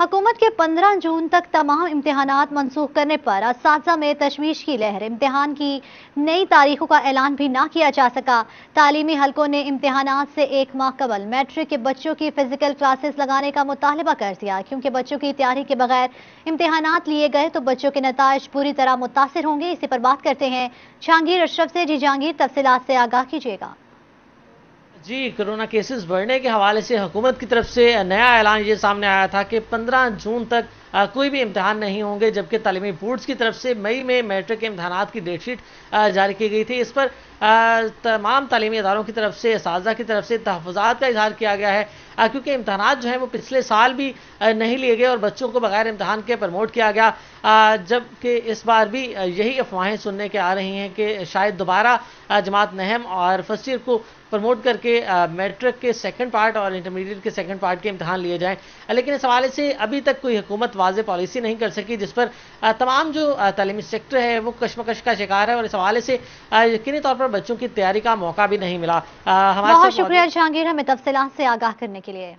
हुकूमत के 15 जून तक तमाम इम्तहान मनसूख करने पर इस में तशवीश की लहर इम्तहान की नई तारीखों का ऐलान भी ना किया जा सका तालीमी हलकों ने इम्तहान से एक माह कबल मैट्रिक के बच्चों की फिजिकल क्लासेस लगाने का मुतालबा कर दिया क्योंकि बच्चों की तैयारी के बगैर इम्तहान लिए गए तो बच्चों के नतज पूरी तरह मुतासर होंगे इसी पर बात करते हैं जहांगीर अशरफ से जी जहांगीर तफसीत से आगाह कीजिएगा जी कोरोना केसेस बढ़ने के हवाले से हुकूमत की तरफ से नया ऐलान ये सामने आया था कि 15 जून तक कोई भी इम्तहान नहीं होंगे जबकि तलीमी बोर्ड्स की तरफ से मई में मैट्रिक के इम्तहान की डेटशीट जारी की गई थी इस पर तमाम तलीमी इदारों की तरफ से इस की तरफ से तहफ़ात का इजहार किया गया है क्योंकि इम्तहान जो है वो पिछले साल भी नहीं लिए गए और बच्चों को बगैर इम्तहान के प्रमोट किया गया जबकि इस बार भी यही अफवाहें सुनने के आ रही हैं कि शायद दोबारा जमात नहम और फर्स्ट ईयर को प्रमोट करके मैट्रिक के सेकंड पार्ट और इंटरमीडिएट के सेकंड पार्ट के इम्तहान लिए जाएं लेकिन इस हवाले से अभी तक कोई हुकूमत वाज पॉलिसी नहीं कर सकी जिस पर तमाम जो तलीमी सेक्टर है वो कशमकश का शिकार है और इस हवाले से यकीनी तौर पर बच्चों की तैयारी का मौका भी नहीं मिला हमारा बहुत शुक्रिया जहांगीर हमें तफसी से आगाह करने के लिए